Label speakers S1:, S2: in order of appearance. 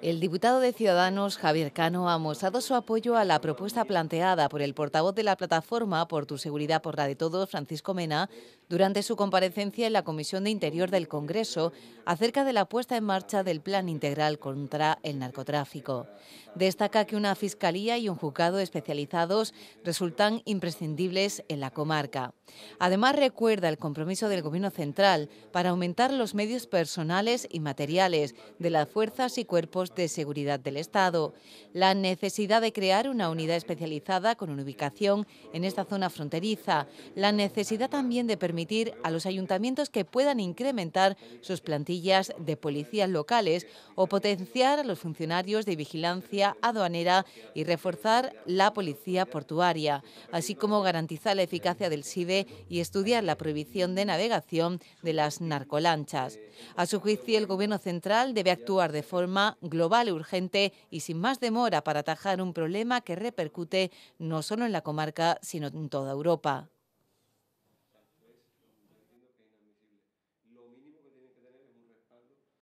S1: El diputado de Ciudadanos, Javier Cano, ha mostrado su apoyo a la propuesta planteada por el portavoz de la plataforma por tu seguridad por la de todos, Francisco Mena, durante su comparecencia en la Comisión de Interior del Congreso acerca de la puesta en marcha del Plan Integral contra el Narcotráfico. Destaca que una fiscalía y un juzgado especializados resultan imprescindibles en la comarca. Además, recuerda el compromiso del Gobierno central para aumentar los medios personales y materiales de las fuerzas y cuerpos de seguridad del Estado. La necesidad de crear una unidad especializada con una ubicación en esta zona fronteriza. La necesidad también de permitir a los ayuntamientos que puedan incrementar sus plantillas de policías locales o potenciar a los funcionarios de vigilancia aduanera y reforzar la policía portuaria, así como garantizar la eficacia del SIDE y estudiar la prohibición de navegación de las narcolanchas. A su juicio, el Gobierno central debe actuar de forma global global, urgente y sin más demora para atajar un problema que repercute no solo en la comarca, sino en toda Europa.